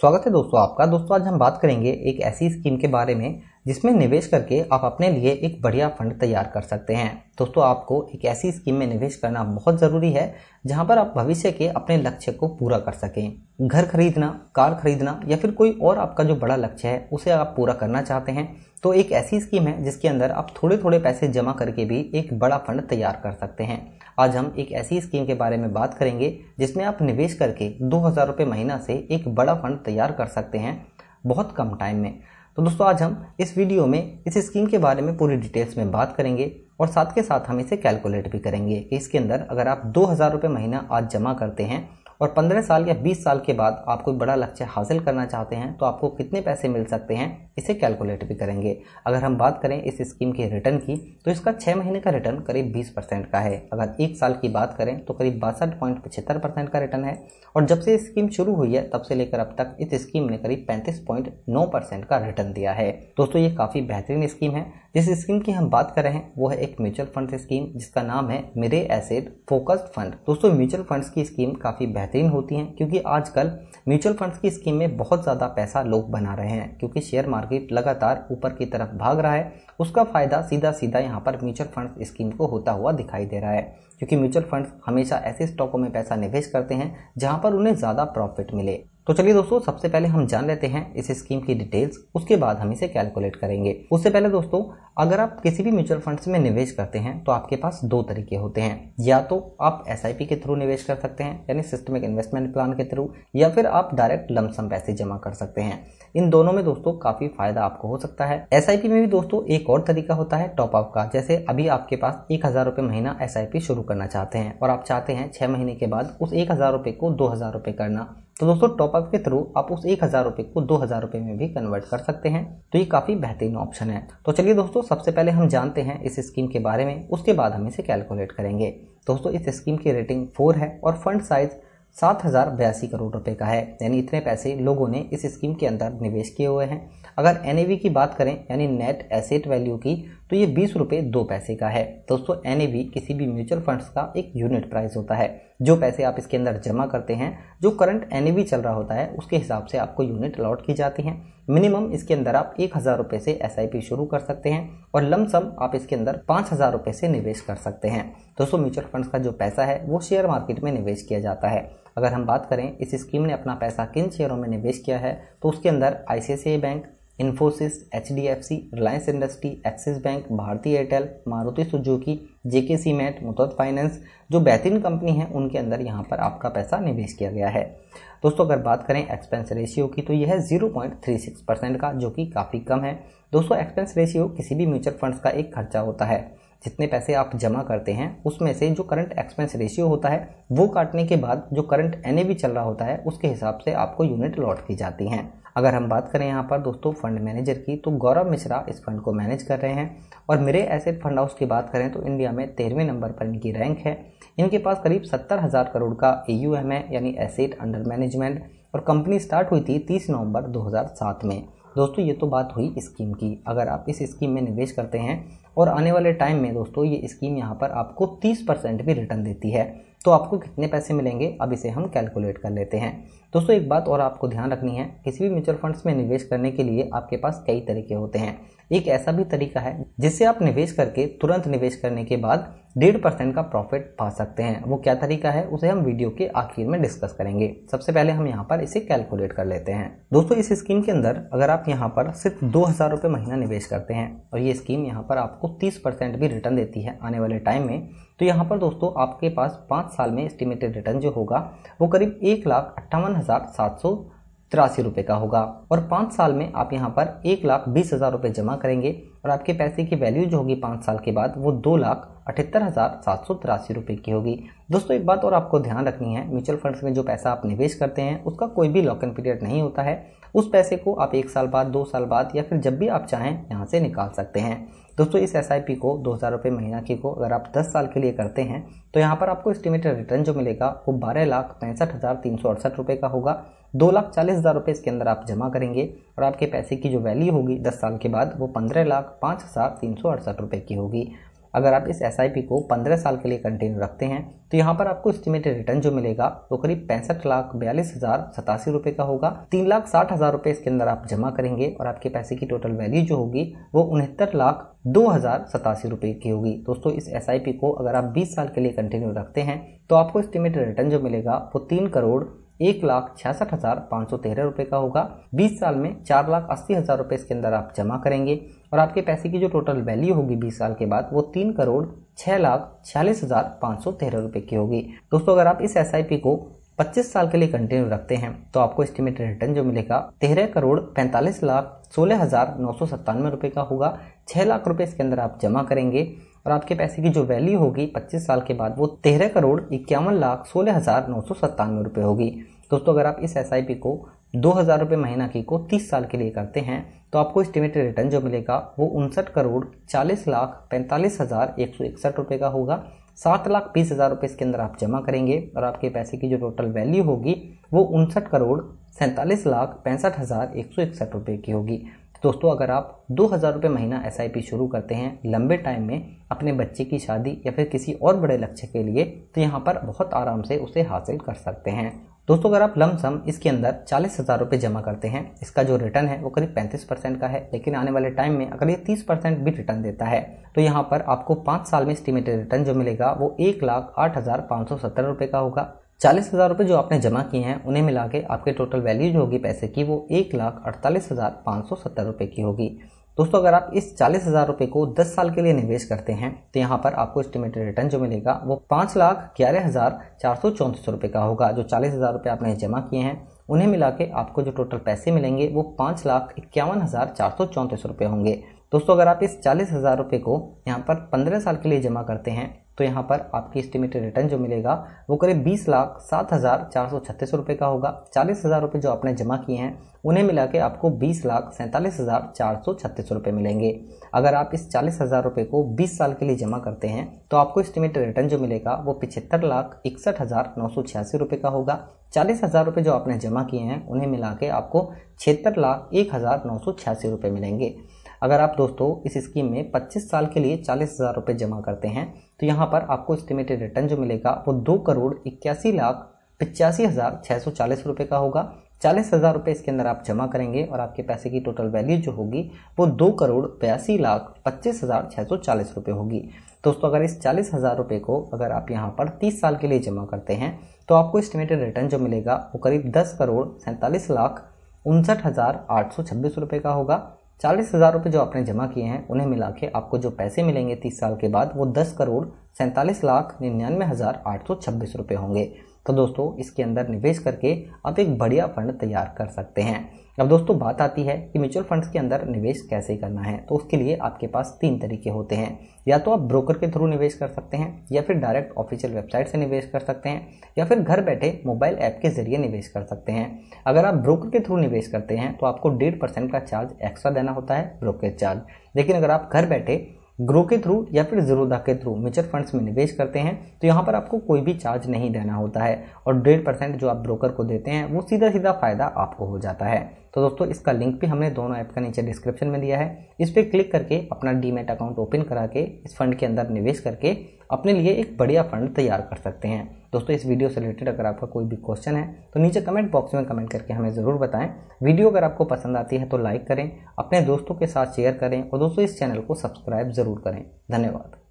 स्वागत है दोस्तों आपका दोस्तों आज हम बात करेंगे एक ऐसी स्कीम के बारे में जिसमें निवेश करके आप अपने लिए एक बढ़िया फंड तैयार कर सकते हैं दोस्तों आपको एक ऐसी स्कीम में निवेश करना बहुत ज़रूरी है जहां पर आप भविष्य के अपने लक्ष्य को पूरा कर सकें घर खरीदना कार खरीदना या फिर कोई और आपका जो बड़ा लक्ष्य है उसे आप पूरा करना चाहते हैं तो एक ऐसी स्कीम है जिसके अंदर आप थोड़े थोड़े पैसे जमा करके भी एक बड़ा फंड तैयार कर सकते हैं आज हम एक ऐसी स्कीम के बारे में बात करेंगे जिसमें आप निवेश करके दो हज़ार रुपये महीना से एक बड़ा फंड तैयार कर सकते हैं बहुत कम टाइम में तो दोस्तों आज हम इस वीडियो में इस स्कीम के बारे में पूरी डिटेल्स में बात करेंगे और साथ के साथ हम इसे कैलकुलेट भी करेंगे कि इसके अंदर अगर आप दो हज़ार रुपये महीना आज जमा करते हैं और 15 साल या 20 साल के बाद आप कोई बड़ा लक्ष्य हासिल करना चाहते हैं तो आपको कितने पैसे मिल सकते हैं इसे कैलकुलेट भी करेंगे अगर हम बात करें इस स्कीम के रिटर्न की तो इसका छः महीने का रिटर्न करीब बीस परसेंट का है अगर एक साल की बात करें तो करीब बासठ पॉइंट पचहत्तर परसेंट का रिटर्न है और जब से स्कीम शुरू हुई है तब से लेकर अब तक इस स्कीम ने करीब पैंतीस पॉइंट नौ परसेंट का रिटर्न दिया है दोस्तों ये काफ़ी बेहतरीन स्कीम है जिस स्कीम की हम बात कर रहे हैं वो है एक म्यूचुअल फंड स्कीम जिसका नाम है मेरे एसेड फोकस्ड फंड दोस्तों म्यूचुअल फंड्स की स्कीम काफ़ी बेहतरीन होती हैं क्योंकि आजकल म्यूचुअल फंड्स की स्कीम में बहुत ज़्यादा पैसा लोग बना रहे हैं क्योंकि शेयर मार्केट मार्केट लगातार ऊपर की तरफ भाग रहा है उसका फ़ायदा सीधा सीधा यहाँ पर म्यूचुअल फंड स्कीम को होता हुआ दिखाई दे रहा है क्योंकि म्यूचुअल फंड हमेशा ऐसे स्टॉकों में पैसा निवेश करते हैं जहाँ पर उन्हें ज़्यादा प्रॉफिट मिले तो चलिए दोस्तों सबसे पहले हम जान लेते हैं इस स्कीम की डिटेल्स उसके बाद हम इसे कैलकुलेट करेंगे उससे पहले दोस्तों अगर आप किसी भी म्यूचुअल फंड्स में निवेश करते हैं तो आपके पास दो तरीके होते हैं या तो आप एस के थ्रू निवेश कर सकते हैं यानी सिस्टमिक इन्वेस्टमेंट प्लान के थ्रू या फिर आप डायरेक्ट लमसम पैसे जमा कर सकते हैं इन दोनों में दोस्तों काफी फायदा आपको हो सकता है एस में भी दोस्तों एक और तरीका होता है टॉपअप का जैसे अभी आपके पास एक हजार रुपये महीना एस शुरू करना चाहते हैं और आप चाहते हैं छह महीने के बाद उस एक हजार रुपये को दो हजार रुपए करना तो दोस्तों टॉपअप के थ्रू आप उस एक हज़ार रुपये को दो हज़ार रुपये में भी कन्वर्ट कर सकते हैं तो ये काफ़ी बेहतरीन ऑप्शन है तो चलिए दोस्तों सबसे पहले हम जानते हैं इस स्कीम के बारे में उसके बाद हम इसे कैलकुलेट करेंगे दोस्तों इस स्कीम की रेटिंग फोर है और फंड साइज़ सात हज़ार बयासी करोड़ रुपए का है यानी इतने पैसे लोगों ने इस स्कीम के अंदर निवेश किए हुए हैं अगर एन की बात करें यानी नेट एसेट वैल्यू की तो ये बीस रुपये दो पैसे का है दोस्तों एन किसी भी म्यूचुअल फंड्स का एक यूनिट प्राइस होता है जो पैसे आप इसके अंदर जमा करते हैं जो करंट एन चल रहा होता है उसके हिसाब से आपको यूनिट अलॉट की जाती हैं मिनिमम इसके अंदर आप एक हज़ार रुपये से एस शुरू कर सकते हैं और लमसम आप इसके अंदर पाँच हज़ार रुपये से निवेश कर सकते हैं दोस्तों म्यूचुअल फंड्स का जो पैसा है वो शेयर मार्केट में निवेश किया जाता है अगर हम बात करें इस स्कीम ने अपना पैसा किन शेयरों में निवेश किया है तो उसके अंदर I bank Infosys H D F C Reliance industry Axis bank Bharti Airtel Maruti Suzuki JK cement Muthoot finance जो बेहतरीन कंपनी है उनके अंदर यहाँ पर आपका पैसा निवेश किया गया है दोस्तों अगर बात करें एक्सपेंस रेशियो की तो यह है 0.36 परसेंट का जो कि काफ़ी कम है दोस्तों एक्सपेंस रेशियो किसी भी म्यूचुअल फंड्स का एक खर्चा होता है जितने पैसे आप जमा करते हैं उसमें से जो करंट एक्सपेंस रेशियो होता है वो काटने के बाद जो करंट एन चल रहा होता है उसके हिसाब से आपको यूनिट लौट की जाती हैं अगर हम बात करें यहाँ पर दोस्तों फंड मैनेजर की तो गौरव मिश्रा इस फंड को मैनेज कर रहे हैं और मेरे ऐसे फंड हाउस की बात करें तो इंडिया में तेरहवें नंबर पर इनकी रैंक है इनके पास करीब सत्तर हज़ार करोड़ का ए है यानी एसेट अंडर मैनेजमेंट और कंपनी स्टार्ट हुई थी तीस नवंबर सात में दोस्तों ये तो बात हुई स्कीम की अगर आप इस स्कीम में निवेश करते हैं और आने वाले टाइम में दोस्तों ये स्कीम यहाँ पर आपको 30 परसेंट भी रिटर्न देती है तो आपको कितने पैसे मिलेंगे अब इसे हम कैलकुलेट कर लेते हैं दोस्तों एक बात और आपको ध्यान रखनी है किसी भी म्यूचुअल फंड्स में निवेश करने के लिए आपके पास कई तरीके होते हैं एक ऐसा भी तरीका है जिससे आप निवेश करके तुरंत निवेश करने के बाद डेढ़ परसेंट का प्रॉफिट पा सकते हैं वो क्या तरीका है उसे हम वीडियो के आखिर में डिस्कस करेंगे सबसे पहले हम यहाँ पर इसे कैलकुलेट कर लेते हैं दोस्तों इस स्कीम के अंदर अगर आप यहाँ पर सिर्फ दो हजार रुपये महीना निवेश करते हैं और ये स्कीम यहाँ पर आपको तीस परसेंट भी रिटर्न देती है आने वाले टाइम में तो यहाँ पर दोस्तों आपके पास पाँच साल में एस्टिमेटेड रिटर्न जो होगा वो करीब एक लाख अट्ठावन हज़ार सात सौ तिरासी रुपये का होगा और पाँच साल में आप यहाँ पर एक लाख बीस हज़ार रुपये जमा करेंगे और आपके पैसे की वैल्यू जो होगी पाँच साल के बाद वो दो लाख अठहत्तर हज़ार सात सौ तिरासी रुपये की होगी दोस्तों एक बात और आपको ध्यान रखनी है म्यूचुअल फंड्स में जो पैसा आप निवेश करते हैं उसका कोई भी लॉक इन पीरियड नहीं होता है उस पैसे को आप एक साल बाद दो साल बाद या फिर जब भी आप चाहें यहाँ से निकाल सकते हैं दोस्तों इस एस को दो हज़ार रुपये महीना की को अगर आप दस साल के लिए करते हैं तो यहाँ पर आपको इस्टीमेटेड रिटर्न जो मिलेगा वो बारह लाख पैंसठ हज़ार तीन सौ अड़सठ रुपये का होगा दो लाख चालीस हज़ार रुपये इसके अंदर आप जमा करेंगे और आपके पैसे की जो वैल्यू होगी दस साल के बाद वो पंद्रह लाख पाँच हज़ार तीन सौ अड़सठ रुपये की होगी अगर आप इस एस को 15 साल के लिए कंटिन्यू रखते हैं तो यहाँ पर आपको इस्टीमेटेड रिटर्न जो मिलेगा वो करीब पैंसठ लाख बयालीस हजार सतासी रुपये का होगा तीन लाख साठ हजार रुपये इसके अंदर आप जमा करेंगे और आपके पैसे की टोटल वैल्यू जो होगी वो उनहत्तर लाख दो हजार सतासी रुपये की होगी दोस्तों इस एस को अगर आप बीस साल के लिए कंटिन्यू रखते हैं तो आपको एस्टिमेटेड रिटर्न जो मिलेगा वो तीन करोड़ एक लाख छियासठ हजार पाँच सौ तेरह रुपये का होगा बीस साल में चार लाख अस्सी हजार रुपये इसके अंदर आप जमा करेंगे और आपके पैसे की जो टोटल वैल्यू होगी बीस साल के बाद वो तीन करोड़ छः लाख छियालीस हजार पाँच सौ तेरह रुपये की होगी दोस्तों अगर आप इस एस आई पी को 25 साल के लिए कंटिन्यू रखते हैं तो आपको एस्टिमेटेड रिटर्न जो मिलेगा तेरह करोड़ पैंतालीस लाख सोलह हजार नौ सौ सत्तानवे रुपये का होगा छह लाख रुपए इसके अंदर आप जमा करेंगे और आपके पैसे की जो वैल्यू होगी पच्चीस साल के बाद वो तेरह करोड़ इक्यावन लाख सोलह हज़ार नौ सौ सत्तानवे रुपये होगी दोस्तों अगर आप इस एस आई पी को दो हज़ार रुपये महीना की को तीस साल के लिए करते हैं तो आपको इस्टीमेटेड रिटर्न जो मिलेगा वो उनसठ करोड़ चालीस लाख पैंतालीस हज़ार एक सौ इकसठ रुपये का होगा सात लाख बीस हज़ार रुपये इसके अंदर आप जमा करेंगे और आपके पैसे की जो टोटल वैल्यू होगी वो उनसठ करोड़ सैंतालीस लाख पैंसठ हज़ार एक सौ इकसठ रुपये की होगी दोस्तों अगर आप दो हज़ार रुपये महीना एस शुरू करते हैं लंबे टाइम में अपने बच्चे की शादी या फिर किसी और बड़े लक्ष्य के लिए तो यहाँ पर बहुत आराम से उसे हासिल कर सकते हैं दोस्तों अगर आप लमसम इसके अंदर चालीस हज़ार रुपये जमा करते हैं इसका जो रिटर्न है वो करीब पैंतीस परसेंट का है लेकिन आने वाले टाइम में अगर ये तीस परसेंट भी रिटर्न देता है तो यहाँ पर आपको पाँच साल में एस्टिमेटेड रिटर्न जो मिलेगा वो एक लाख आठ हज़ार पाँच सौ सत्तर रुपये का होगा चालीस हज़ार रुपये जो आपने जमा किए हैं उन्हें मिला के आपके टोटल वैल्यू जो होगी पैसे की वो एक लाख अड़तालीस हज़ार पाँच सौ सत्तर रुपये की होगी दोस्तों अगर आप इस चालीस हज़ार रुपये को दस साल के लिए निवेश करते हैं तो यहाँ पर आपको एस्टिमेटेड रिटर्न जो मिलेगा वो पाँच लाख ग्यारह हज़ार चार सौ चौंतीस रुपये का होगा जो चालीस हज़ार रुपये आपने जमा किए हैं उन्हें मिला के आपको जो टोटल पैसे मिलेंगे वो पाँच लाख इक्यावन हज़ार चार सौ चौंतीस रुपये होंगे दोस्तों अगर आप इस चालीस हज़ार रुपये को यहाँ पर पंद्रह साल के लिए जमा करते हैं तो यहाँ पर आपकी एस्टिमेटेड रिटर्न जो मिलेगा वो करीब बीस लाख सात हज़ार चार सौ छत्तीस रुपये का होगा चालीस हज़ार रुपये जो आपने जमा किए हैं उन्हें मिला के आपको बीस लाख सैंतालीस हज़ार चार सौ छत्तीस रुपये मिलेंगे अगर आप इस चालीस हज़ार रुपये को बीस साल के लिए जमा करते हैं तो आपको एस्टिमेटेड रिटर्न जो मिलेगा वो पिछहत्तर लाख इकसठ हज़ार नौ सौ छियासी रुपये का होगा चालीस हज़ार रुपये जो आपने जमा किए हैं उन्हें मिला के आपको छिहत्तर लाख एक हज़ार नौ सौ छियासी रुपये मिलेंगे अगर आप दोस्तों इस स्कीम में 25 साल के लिए चालीस हज़ार रुपये जमा करते हैं तो यहाँ पर आपको इस्टिमेटेड रिटर्न जो मिलेगा वो दो करोड़ इक्यासी लाख पचासी हज़ार छः सौ चालीस रुपये का होगा चालीस हज़ार रुपये इसके अंदर आप जमा करेंगे और आपके पैसे की टोटल वैल्यू जो होगी वो दो करोड़ बयासी लाख पच्चीस हज़ार छः सौ चालीस रुपये होगी दोस्तों अगर इस चालीस हज़ार रुपये को अगर आप यहाँ पर तीस साल के लिए जमा करते हैं तो आपको इस्टिमेटेड रिटर्न जो मिलेगा वो करीब दस करोड़ सैंतालीस लाख उनसठ हज़ार आठ सौ छब्बीस रुपये का होगा चालीस हज़ार रुपये जो आपने जमा किए हैं उन्हें मिला के आपको जो पैसे मिलेंगे तीस साल के बाद वो दस करोड़ सैंतालीस लाख निन्यानवे हज़ार आठ सौ छब्बीस रुपये होंगे तो दोस्तों इसके अंदर निवेश करके आप एक बढ़िया फंड तैयार कर सकते हैं अब दोस्तों बात आती है कि म्यूचुअल फंड्स के अंदर निवेश कैसे करना है तो उसके लिए आपके पास तीन तरीके होते हैं या तो आप ब्रोकर के थ्रू निवेश कर सकते हैं या फिर डायरेक्ट ऑफिशियल वेबसाइट से निवेश कर सकते हैं या फिर घर बैठे मोबाइल ऐप के जरिए निवेश कर सकते हैं अगर आप ब्रोकर के थ्रू निवेश करते हैं तो आपको डेढ़ परसेंट का चार्ज एक्स्ट्रा देना होता है ब्रोकरेज चार्ज लेकिन अगर आप घर बैठे ग्रो के थ्रू या फिर जीरोदा के थ्रू म्यूचुअल फंड्स में निवेश करते हैं तो यहाँ पर आपको कोई भी चार्ज नहीं देना होता है और डेढ़ परसेंट जो आप ब्रोकर को देते हैं वो सीधा सीधा फायदा आपको हो जाता है तो दोस्तों इसका लिंक भी हमने दोनों ऐप का नीचे डिस्क्रिप्शन में दिया है इस पर क्लिक करके अपना डीमेट अकाउंट ओपन करा के इस फंड के अंदर निवेश करके अपने लिए एक बढ़िया फंड तैयार कर सकते हैं दोस्तों इस वीडियो से रिलेटेड अगर आपका कोई भी क्वेश्चन है तो नीचे कमेंट बॉक्स में कमेंट करके हमें ज़रूर बताएं वीडियो अगर आपको पसंद आती है तो लाइक करें अपने दोस्तों के साथ शेयर करें और दोस्तों इस चैनल को सब्सक्राइब ज़रूर करें धन्यवाद